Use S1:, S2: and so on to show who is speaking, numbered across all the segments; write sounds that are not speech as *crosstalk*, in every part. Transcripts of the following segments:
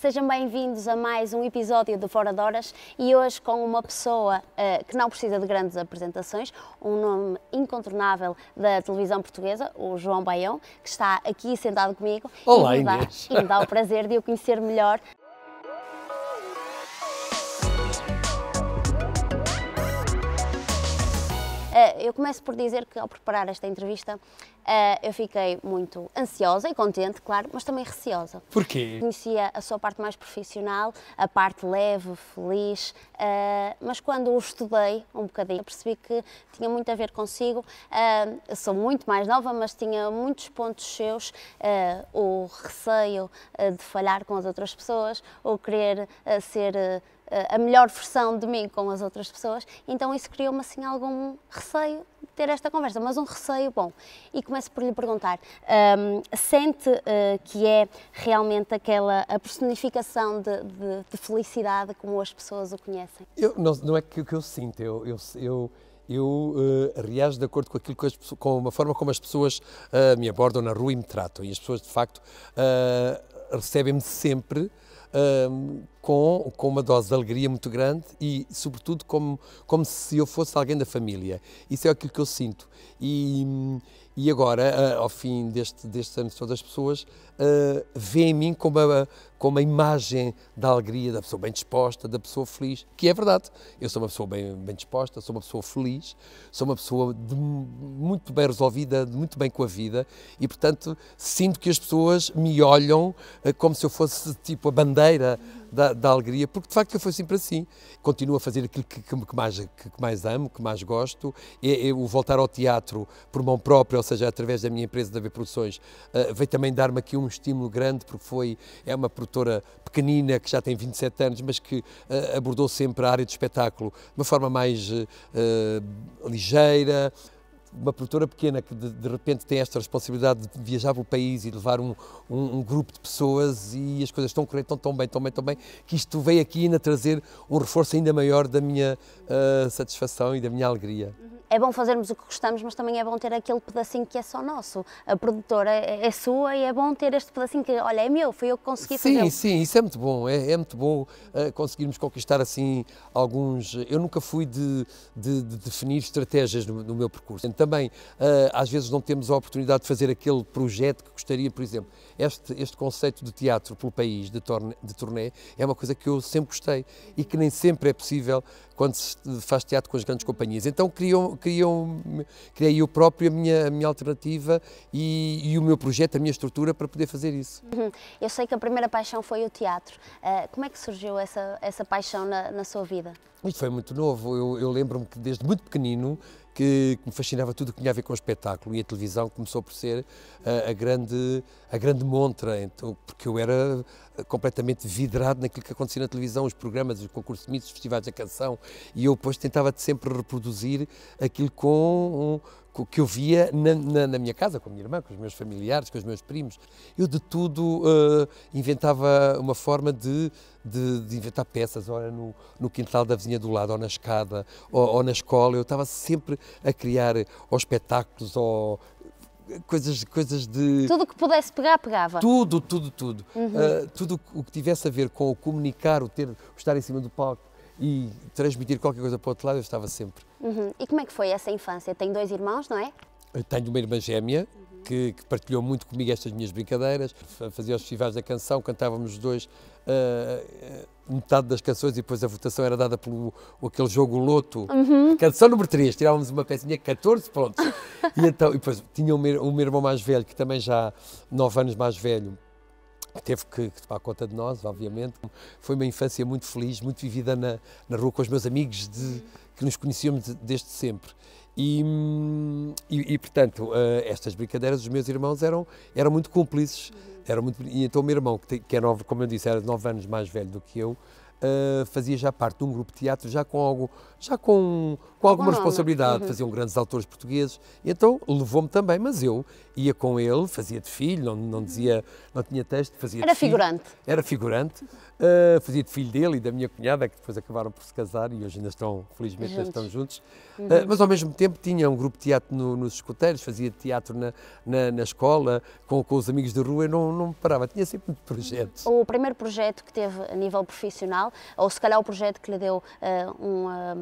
S1: Sejam bem-vindos a mais um episódio do Fora de Horas e hoje com uma pessoa uh, que não precisa de grandes apresentações, um nome incontornável da televisão portuguesa, o João Baião, que está aqui sentado comigo Olá, e, me dá, Inês. e me dá o prazer de o conhecer melhor. Eh, eu começo por dizer que ao preparar esta entrevista eh, eu fiquei muito ansiosa e contente, claro, mas também receosa. Porquê? Conhecia a sua parte mais profissional, a parte leve, feliz, eh, mas quando o estudei um bocadinho percebi que tinha muito a ver consigo. eu sou muito mais nova, mas tinha muitos pontos seus, o receio de falhar com as outras pessoas, ou querer ser a melhor versão de mim com as outras pessoas, então isso criou-me assim algum receio de ter esta conversa, mas um receio bom. E começo por lhe perguntar, um, sente uh, que é realmente aquela a personificação de, de, de, felicidade como as pessoas o conhecem?
S2: Eu, não, não é que, que eu sinto, eu, eu, eu eu uh, reajo de acordo com aquilo que as, com uma forma como as pessoas uh, me abordam na rua e me tratam e as pessoas de facto uh, recebem-me sempre um, com, com uma dose de alegria muito grande e, sobretudo, como, como se eu fosse alguém da família. Isso é aquilo que eu sinto. E, e agora, ah, ao fim deste, deste ano, todas as pessoas uh, ah, veem em mim como a, como a imagem da alegria, da pessoa bem disposta, da pessoa feliz, que é verdade. Eu sou uma pessoa bem, bem disposta, sou uma pessoa feliz, sou uma pessoa de, muito bem resolvida, muito bem com a vida e, portanto, sinto que as pessoas me olham eh, como se eu fosse tipo a bandeira da, da, alegria, porque de facto eu fui sempre assim. Continuo a fazer aquilo que, que, que mais, que, que, mais amo, que mais gosto. e é, é o voltar ao teatro por mão própria, ou seja, através da minha empresa da B Produções, uh, veio também dar-me aqui um estímulo grande, porque foi, é uma produção produtora pequenina que já tem 27 anos, mas que uh, abordou sempre a área do espetáculo de uma forma mais uh, ligeira. Uma produtora pequena que de, de, repente tem esta responsabilidade de viajar pelo país e levar um, um, um grupo de pessoas e as coisas estão correndo tão, tão bem, tão bem, tão bem, que isto veio aqui ainda trazer um reforço ainda maior da minha uh, satisfação e da minha alegria. Uhum
S1: é bom fazermos o que gostamos, mas também é bom ter aquele pedacinho que é só nosso. A produtora é, é sua e é bom ter este pedacinho que, olha, é meu, foi eu que consegui sim, fazer. Sim,
S2: sim, isso é muito bom. É, é muito bom uh, conseguirmos conquistar assim alguns. Eh, eu nunca fui de, de, de definir estratégias no, no, meu percurso. Também, uh, às vezes, não temos a oportunidade de fazer aquele projeto que gostaria, por exemplo. Este, este conceito de teatro pelo país, de, torne, de turnê, é uma coisa que eu sempre gostei e que nem sempre é possível quando se faz teatro com as grandes companhias. Então criou, criou, criei eu próprio a minha, a minha alternativa e, e, o meu projeto, a minha estrutura para poder fazer isso.
S1: Uhum. Eu sei que a primeira paixão foi o teatro. Uh, como é que surgiu essa, essa paixão na, na sua vida?
S2: Isso foi muito novo. Eu, eu lembro-me que desde muito pequenino que, que me fascinava tudo o que tinha a ver com o espetáculo e a televisão começou por ser a, eh, a grande, a grande montra, então, porque eu era eh, completamente vidrado naquilo que acontecia na televisão, os programas, os concursos de mitos, os festivais da canção, e eu depois tentava sempre reproduzir aquilo com, que eu via na, na, na, minha casa, com a minha irmã, com os meus familiares, com os meus primos. Eu de tudo uh, inventava uma forma de, de, de, inventar peças, ora no, no quintal da vizinha do lado, ou na escada, ou, ou na escola. Eu estava sempre a criar ou espetáculos, ou coisas, coisas de. Tudo
S1: que pudesse pegar, pegava. Tudo,
S2: tudo, tudo. Uhum. Uh, tudo o que tivesse a ver com o comunicar, o ter, o estar em cima do palco, e transmitir qualquer coisa para o outro lado, eu estava sempre.
S1: Uhum. E como é que foi essa infância? Tem dois irmãos, não é?
S2: Eu tenho uma irmã gêmea uhum. que, que, partilhou muito comigo estas minhas brincadeiras. Fazia os festivais da canção, cantávamos os dois uh, metade das canções e depois a votação era dada pelo aquele jogo Loto. Uhum. Canção número 3, tirávamos uma pecinha, 14 pontos. *laughs* e, então, e depois tinha o meu irmão mais velho, que também já 9 anos mais velho, teve que, tomar conta de nós, obviamente. Foi uma infância muito feliz, muito vivida na, na rua com os meus amigos de, uhum. que nos conhecíamos desde sempre. E, e, e portanto, uh, estas brincadeiras dos meus irmãos eram, eram muito cúmplices. Uhum. Eram muito, e então o meu irmão, que, tem, que é nove, como eu disse, era nove anos mais velho do que eu, uh, fazia já parte de um grupo de teatro, já com, algo, já com, com alguma responsabilidade, uhum. faziam grandes autores portugueses, então levou-me também, mas eu ia com ele, fazia de filho, não, não dizia, não tinha texto, fazia Era figurante. Filho, era figurante, uh, fazia de filho dele e da minha cunhada, que depois acabaram por se casar e hoje ainda estão, felizmente, juntos. ainda estão juntos, uhum. uh, mas ao mesmo tempo tinha um grupo de teatro no, nos escoteiros, fazia teatro na, na, na escola, com, com os amigos de rua, eu não, não parava, tinha sempre projetos.
S1: O primeiro projeto que teve a nível profissional social, ou se calhar o projeto que lhe deu uh, um, um eh,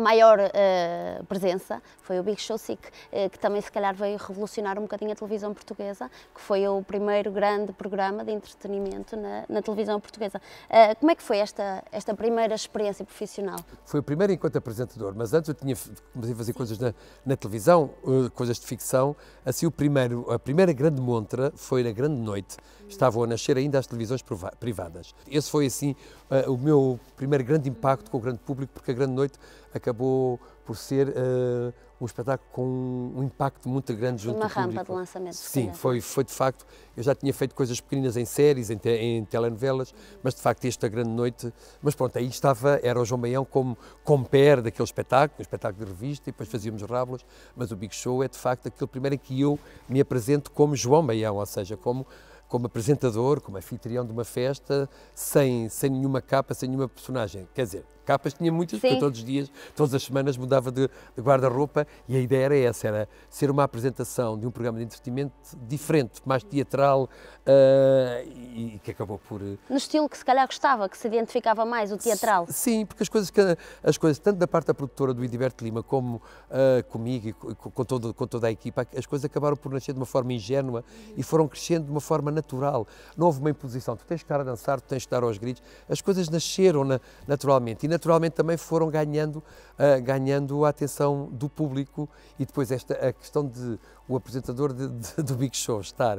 S1: maior uh, presença foi o Big Show Sick, uh, que também se calhar veio revolucionar um bocadinho a televisão portuguesa, que foi o primeiro grande programa de entretenimento na, na televisão portuguesa. Uh, como é que foi esta, esta primeira experiência profissional?
S2: Foi o primeiro enquanto apresentador, mas antes eu tinha comecei a fazer coisas na, na televisão, coisas de ficção, assim o primeiro, a primeira grande montra foi na Grande Noite, hum. estavam a nascer ainda as televisões privadas. Esse foi assim eh, o meu primeiro grande impacto com o grande público, porque a Grande Noite acabou por ser uh, um espetáculo com um impacto muito grande junto Uma ao público. Uma rampa de lançamento. Sim, foi, foi de facto. Eu já tinha feito coisas pequeninas em séries, em, te, em telenovelas, mas de facto esta grande noite. Mas pronto, aí estava, era o João Baião como compere daquele espetáculo, um espetáculo de revista, e depois fazíamos rábolas. mas o Big Show é de facto aquele primeiro em que eu me apresento como João Baião, ou seja, como como apresentador, como anfitrião de uma festa, sem, sem nenhuma capa, sem nenhuma personagem. Quer dizer, capas tinha muitas, Sim. porque todos os dias, todas as semanas mudava de, de guarda-roupa e a ideia era essa, era ser uma apresentação de um programa de entretenimento diferente, mais teatral, Uh, e, e, que acabou por. Eh,
S1: no estilo que se calhar gostava, que se identificava mais, o teatral. S
S2: sim, porque as coisas, que, as coisas tanto da parte da produtora do Idiberto Lima como uh, comigo e com, com, todo, com toda a equipa, as coisas acabaram por nascer de uma forma ingênua uhum. e foram crescendo de uma forma natural. Não houve uma imposição, tu tens que estar a dançar, tu tens que estar aos gritos. As coisas nasceram na, naturalmente e naturalmente também foram ganhando, uh, ganhando a atenção do público e depois esta a questão de o apresentador de, de, do Big Show estar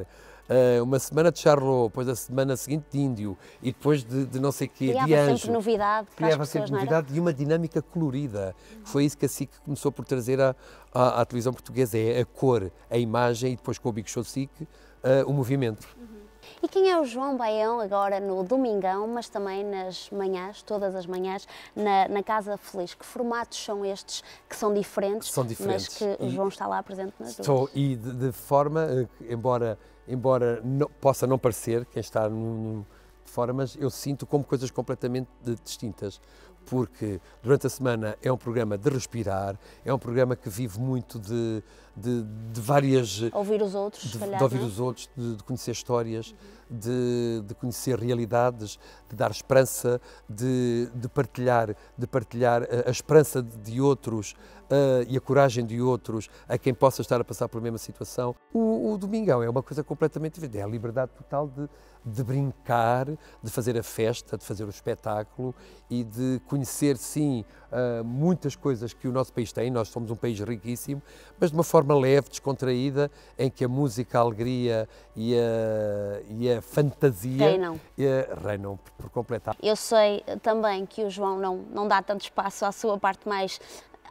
S2: uh, uma semana de charro, depois a semana seguinte de índio e depois de, de não sei quê, de anjo. Sempre novidade para criava sempre novidade e uma dinâmica colorida. Foi isso que a SIC começou por trazer à, à, à televisão portuguesa, é a cor, a imagem e depois com o Big Show SIC, uh, o movimento. Uhum.
S1: E quem é o João Baião agora no Domingão, mas também nas manhãs, todas as manhãs, na, na Casa Feliz? Que formatos são estes que são diferentes, são diferentes. mas que o João está lá presente nas duas? Estou,
S2: e de, de forma, eh, embora embora não, possa não parecer, quem está no, de fora, mas eu sinto como coisas completamente distintas. Porque durante a semana é um programa de respirar, é um programa que vive muito de de, de várias. Ouvir os outros, de, calhar, de ouvir não? É? os outros, de, de conhecer histórias, uhum. de, de, conhecer realidades, de dar esperança, de, de partilhar, de partilhar a, eh, a esperança de, outros eh, e a coragem de outros a quem possa estar a passar pela mesma situação. O, o Domingão é uma coisa completamente diferente, é a liberdade total de, de brincar, de fazer a festa, de fazer o espetáculo e de conhecer, sim, eh, muitas coisas que o nosso país tem. Nós somos um país riquíssimo, mas de uma forma forma leve, descontraída, em que a música, a alegria e a, e a fantasia reinam. Eh, reinam por completar.
S1: Eu sei também que o João não, não dá tanto espaço à sua parte mais,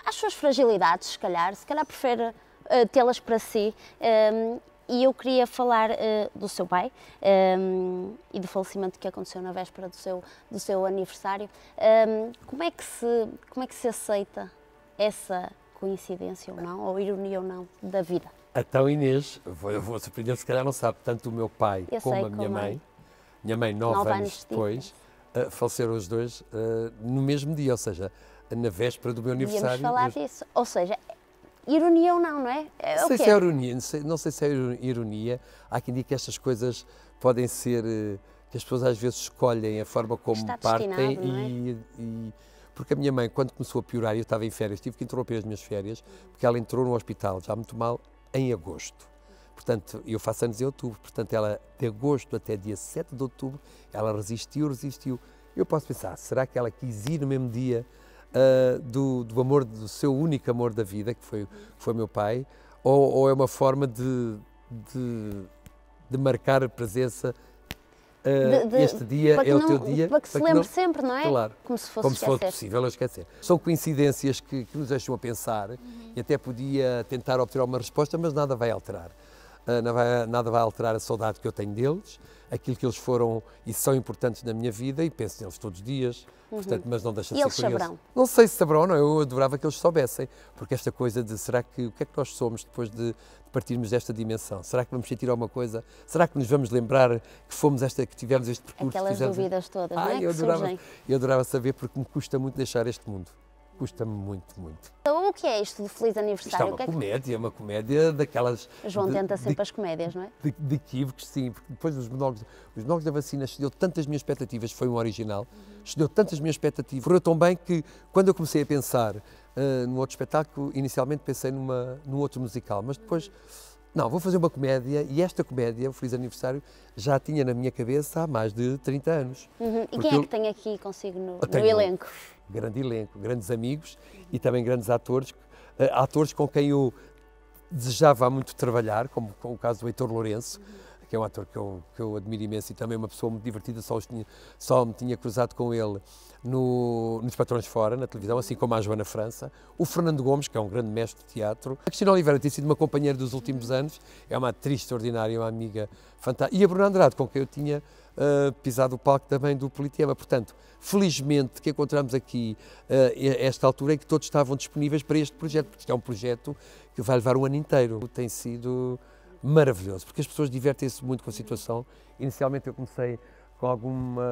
S1: às suas fragilidades, se calhar, se calhar prefere uh, tê-las para si. Um, ehm, e eu queria falar uh, do seu pai um, ehm, e do falecimento que aconteceu na véspera do seu, do seu aniversário. Um, ehm, como, é que se, como é que se aceita essa coincidência ou não, ou ironia ou não, da vida.
S2: Então, Inês, vou, vou surpreender, se calhar não sabe, tanto o meu pai eu como sei, a minha como mãe, é. minha mãe nove, nove anos, anos depois, uh, faleceram os dois uh, no mesmo dia, ou seja, na véspera do meu aniversário. Íamos falar
S1: eu... disso, ou seja, ironia ou não, não é? é não sei se é
S2: ironia, não sei, não sei, se é ironia, há quem diga que estas coisas podem ser, uh, que as pessoas às vezes escolhem a forma como Está partem é? e, e porque a minha mãe, quando começou a piorar, eu estava em férias, tive que interromper as minhas férias, porque ela entrou no hospital já muito mal em agosto. Portanto, eu faço anos em outubro, portanto, ela de agosto até dia 7 de outubro, ela resistiu, resistiu. Eu posso pensar, será que ela quis ir no mesmo dia uh, do, do amor, do seu único amor da vida, que foi, foi meu pai, ou, ou é uma forma de, de, de marcar a presença Uh, de, de, este dia é o não, teu dia. Para que se para que lembre não, sempre, não é? Claro. Como se fosse, como se fosse possível esquecer. São coincidências que, que nos deixam a pensar uhum. e até podia tentar obter uma resposta, mas nada vai alterar. Uh, nada, vai, nada vai alterar a saudade que eu tenho deles aquilo que eles foram e são importantes na minha vida e penso neles todos os dias. Uhum. Portanto, mas não deixa de e ser eles saberão. Não sei se saberão ou não, eu adorava que eles soubessem, porque esta coisa de será que o que é que nós somos depois de partirmos desta dimensão? Será que vamos sentir alguma coisa? Será que nos vamos lembrar que fomos esta, que tivemos este percurso? Aquelas fizemos... dúvidas
S1: todas, Ai, não é? Eu adorava,
S2: eu adorava saber porque me custa muito deixar este mundo custa-me muito, muito.
S1: Então, o que é isto de Feliz Aniversário? Isto é uma é comédia,
S2: é que... uma comédia daquelas... João de, tenta sempre de, as comédias, não é? De, de equívocos, sim, porque depois os monólogos, os monólogos da vacina excedeu tantas minhas expectativas, foi um original, excedeu uhum. tantas minhas expectativas, correu tão bem que quando eu comecei a pensar uh, eh, num outro espetáculo, inicialmente pensei numa, num outro musical, mas depois não, vou fazer uma comédia e esta comédia, o Feliz Aniversário, já tinha na minha cabeça há mais de 30 anos. Uhum. E quem é que
S1: tem aqui consigo no, no elenco?
S2: Um grande elenco, grandes amigos e também grandes atores, eh, atores com quem eu desejava muito trabalhar, como, com o caso do Heitor Lourenço. Uhum que é um ator que eu, que eu admiro imenso e também uma pessoa muito divertida, só, tinha, só me tinha cruzado com ele no, nos Patrões Fora, na televisão, assim como a Joana França, o Fernando Gomes, que é um grande mestre de teatro, a Cristina Oliveira tem sido uma companheira dos últimos anos, é uma atriz extraordinária, uma amiga fantástica, e a Bruna Andrade, com quem eu tinha Uh, pisado o palco também do Politema. Portanto, felizmente que encontramos aqui uh, esta altura em que todos estavam disponíveis para este projeto, porque é um projeto que vai levar um ano inteiro. Tem sido maravilhoso, porque as pessoas divertem-se muito com a situação. Inicialmente eu comecei com alguma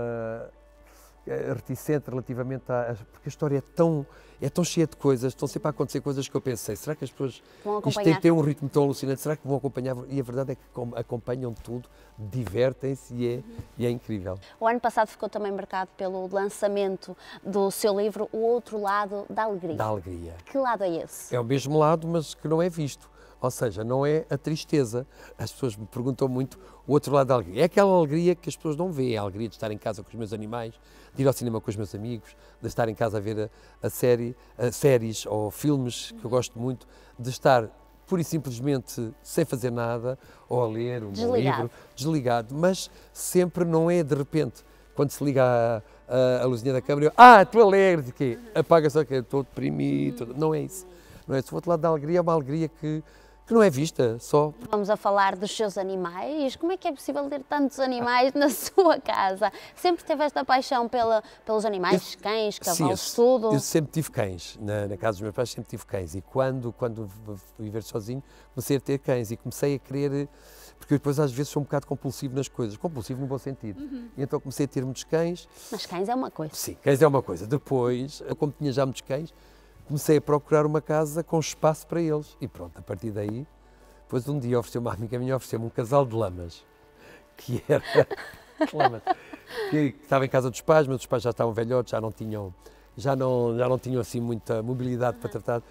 S2: eh, reticente relativamente a porque a história é tão, é tão cheia de coisas, estão sempre a acontecer coisas que eu pensei, será que as pessoas. Isto tem, ter um ritmo tão alucinante, será que vão acompanhar? E a verdade é que acompanham tudo, divertem-se e, é, e é incrível.
S1: O ano passado ficou também marcado pelo lançamento do seu livro O Outro Lado da Alegria. Da Alegria. Que lado é esse?
S2: É o mesmo lado, mas que não é visto. Ou seja, não é a tristeza. As pessoas me perguntam muito o outro lado da alegria. É aquela alegria que as pessoas não veem, é a alegria de estar em casa com os meus animais, de ir ao cinema com os meus amigos, de estar em casa a ver a, a série, a séries ou filmes que eu gosto muito, de estar pura e simplesmente sem fazer nada, ou a ler um desligado. livro, desligado, mas sempre não é de repente. Quando se liga a, a, a luzinha da câmara, eu, ah, estou alegre, de quê? Apaga só que estou deprimido, uhum. não é isso. Não é isso. O outro lado da alegria é uma alegria que que não é vista só.
S1: Vamos a falar dos seus animais. Como é que é possível ter tantos animais na *laughs* sua casa? Sempre teve esta paixão pela, pelos animais, eu, cães, cavalos, sim, eu, tudo? Eu
S2: sempre tive cães. Na, na, casa dos meus pais sempre tive cães. E quando, quando viver sozinho, comecei a ter cães e comecei a querer. Porque depois às vezes sou um bocado compulsivo nas coisas. Compulsivo no bom sentido. Uhum. Então comecei a ter muitos cães.
S1: Mas cães é uma coisa. Sim, cães
S2: é uma coisa. Depois, como tinha já muitos cães, comecei a procurar uma casa com espaço para eles. E pronto, a partir daí, depois um dia ofereceu uma amiga minha, ofereceu-me um casal de lamas, que era. *laughs* lamas, que, estava em casa dos pais, mas os pais já estavam velhotes, já não tinham, já não, já não tinham assim muita mobilidade uhum. para tratar.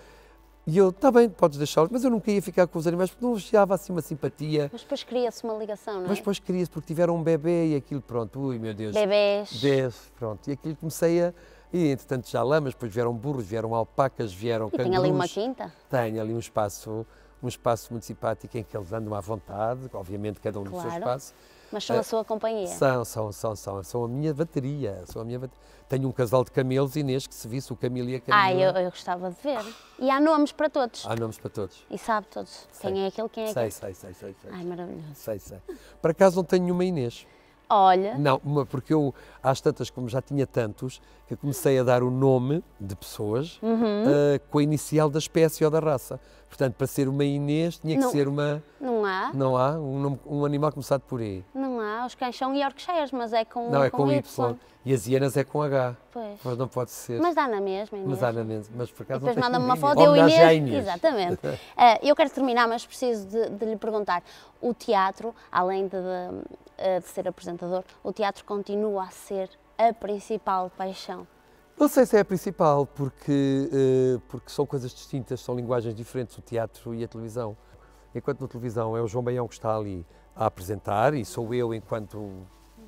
S2: E eu, está bem, podes deixá-los, mas eu nunca ia ficar com os animais porque não achava assim uma simpatia. Mas
S1: depois cria-se uma ligação, não é? Mas depois
S2: cria-se porque tiveram um bebê e aquilo, pronto, ui meu Deus. Bebês. Dez, pronto. E aquilo comecei a, e entretanto já lamas, depois vieram burros, vieram alpacas, vieram camelos tem ali uma quinta? Tem ali um espaço, um espaço muito simpático em que eles andam à vontade, obviamente cada um claro. no seu espaço.
S1: Mas são a eh, sua companhia? São,
S2: são, são, são, são a minha bateria, são a minha bateria. Tenho um casal de camelos, Inês, que se visse o Camilo e a Camila. Ah,
S1: eu, eu gostava de ver. E há nomes para todos? Há
S2: nomes para todos.
S1: E sabe todos? Sei. Quem é aquele, quem é sei, aquele? Sei, sei, sei, sei. Ai, maravilhoso.
S2: Sei, sei. Para acaso não tenho nenhuma Inês. Olha. Não, porque eu, às tantas, como já tinha tantos, que comecei a dar o nome de pessoas uhum. uh, com a inicial da espécie ou da raça. Portanto, para ser uma Inês, tinha que não, ser uma. Não há? Não há? Um, um animal começado por E.
S1: Não há, os cães são Yorkshires, mas é com Não, é com, com y. y.
S2: E as hienas é com H. Pois. Mas não pode ser. Mas dá na mesma, Inês. Mas dá na mesma. Mas por acaso e depois manda-me uma foto, eu Inês. Inês. Exatamente. uh,
S1: *laughs* eu quero terminar, mas preciso de, de lhe perguntar. O teatro, além de, de, eh, de ser apresentador, o teatro continua a ser a principal paixão
S2: não sei se é a principal, porque, eh, porque são coisas distintas, são linguagens diferentes, o teatro e a televisão. Enquanto na televisão é o João Baião que está ali a apresentar, e sou eu enquanto,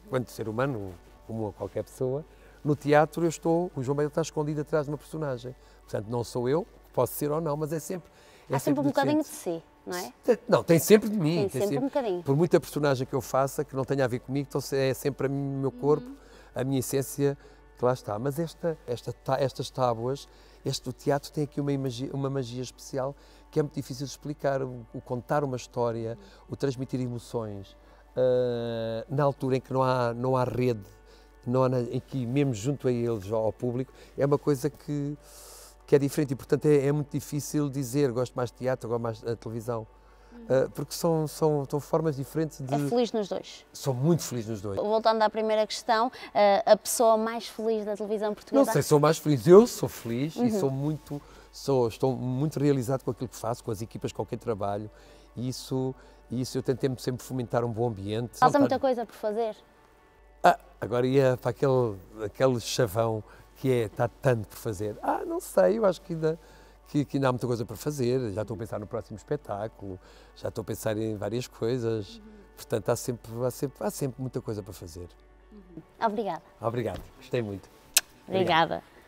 S2: enquanto ser humano, como qualquer pessoa. No teatro eu estou, o João Belo está escondido atrás de uma personagem. Portanto, não sou eu, posso ser ou não, mas é sempre. É Há sempre, sempre um bocadinho de
S1: si, não é? Não, tem sempre de mim. Tem, tem sempre, um bocadinho. Por
S2: muita personagem que eu faça, que não tenha a ver comigo, então é sempre o meu corpo, uhum. a minha essência que lá está. Mas esta, esta, estas tábuas, este o teatro tem aqui uma, magia, uma magia especial que é muito difícil de explicar. O, o contar uma história, o transmitir emoções, uh, na altura em que não há, não há rede, não há, em que mesmo junto a eles, ao público, é uma coisa que, que é diferente e, portanto, é, é muito difícil dizer gosto mais de teatro, gosto mais da televisão. Ah, hum. porque são, são, são formas diferentes de. É feliz nos dois. Sou muito feliz nos dois.
S1: Voltando à primeira questão, ah, a pessoa mais feliz da televisão portuguesa. Não sei, sou
S2: mais feliz. Eu sou feliz uhum. e sou muito sou, estou muito realizado com aquilo que faço, com as equipas com quem trabalho e isso, isso eu tento sempre fomentar um bom ambiente. Falta muita
S1: coisa por fazer.
S2: Ah, agora ia para aquele, aquele chavão que é, está tanto por fazer. Ah, não sei, eu acho que ainda, que, que, ainda há muita coisa para fazer, já estou a pensar no próximo espetáculo, já estou a pensar em várias coisas, uhum. portanto há sempre, há sempre, há sempre muita coisa para fazer.
S1: Uhum. Obrigada. Obrigado, gostei muito. Obrigada.